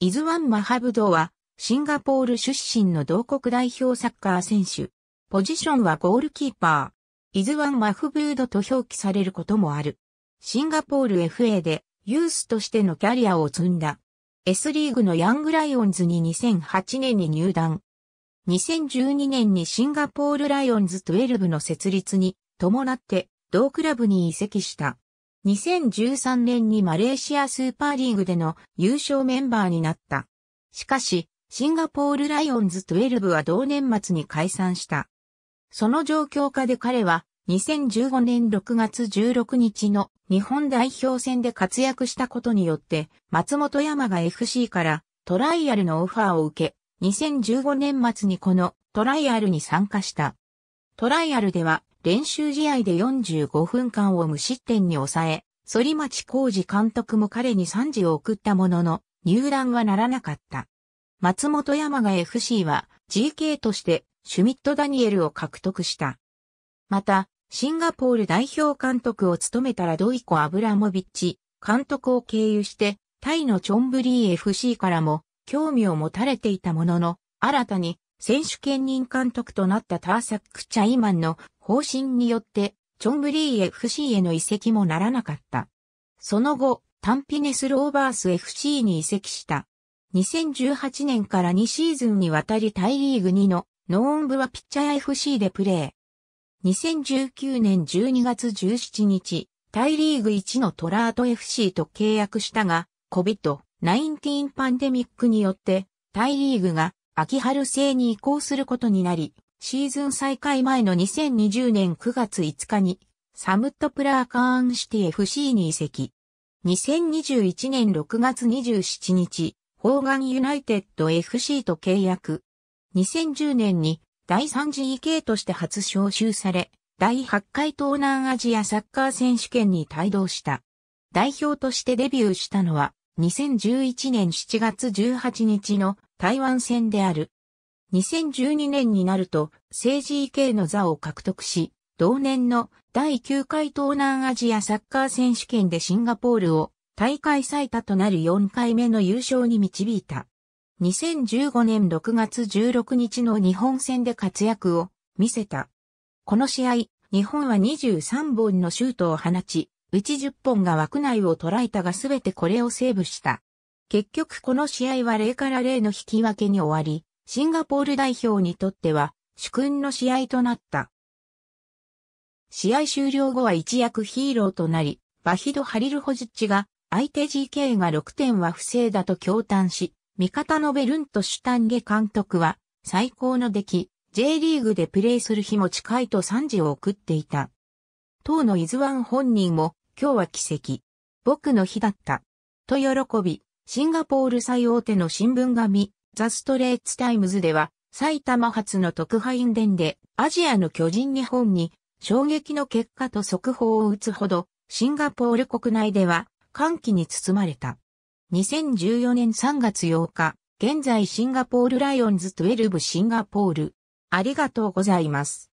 イズワン・マハブドは、シンガポール出身の同国代表サッカー選手。ポジションはゴールキーパー。イズワン・マフブードと表記されることもある。シンガポール FA でユースとしてのキャリアを積んだ。S リーグのヤングライオンズに2008年に入団。2012年にシンガポールライオンズ12の設立に伴って同クラブに移籍した。2013年にマレーシアスーパーリーグでの優勝メンバーになった。しかし、シンガポールライオンズ12は同年末に解散した。その状況下で彼は2015年6月16日の日本代表戦で活躍したことによって松本山が FC からトライアルのオファーを受け2015年末にこのトライアルに参加した。トライアルでは練習試合で45分間を無失点に抑え、反町浩二監督も彼に賛辞を送ったものの、入団はならなかった。松本山が FC は GK としてシュミット・ダニエルを獲得した。また、シンガポール代表監督を務めたラドイコ・アブラモビッチ監督を経由して、タイのチョンブリー FC からも興味を持たれていたものの、新たに選手兼任監督となったターサック・チャイマンの方針によって、チョンブリー FC への移籍もならなかった。その後、タンピネス・ローバース FC に移籍した。2018年から2シーズンにわたりタイリーグ2のノーンブはピッチャー FC でプレー。2019年12月17日、タイリーグ1のトラート FC と契約したが、COVID-19 パンデミックによって、イリーグが秋春制に移行することになり、シーズン再開前の2020年9月5日に、サムットプラーカーンシティ FC に移籍。2021年6月27日、ホーガンユナイテッド FC と契約。2010年に第3 e k として初招集され、第8回東南アジアサッカー選手権に帯同した。代表としてデビューしたのは、2011年7月18日の台湾戦である。2012年になると政治 EK の座を獲得し、同年の第9回東南アジアサッカー選手権でシンガポールを大会最多となる4回目の優勝に導いた。2015年6月16日の日本戦で活躍を見せた。この試合、日本は23本のシュートを放ち、うち10本が枠内を捉えたがすべてこれをセーブした。結局この試合は0から0の引き分けに終わり、シンガポール代表にとっては主君の試合となった。試合終了後は一躍ヒーローとなり、バヒド・ハリルホジッチが相手 GK が6点は不正だと驚嘆し、味方のベルント・シュタンゲ監督は最高の出来、J リーグでプレーする日も近いと賛辞を送っていた。当のイズワン本人も今日は奇跡。僕の日だった。と喜び、シンガポール最大手の新聞紙、ザ・ストレイツ・タイムズでは、埼玉発の特派員伝で、アジアの巨人日本に、衝撃の結果と速報を打つほど、シンガポール国内では、歓喜に包まれた。2014年3月8日、現在シンガポールライオンズ12シンガポール。ありがとうございます。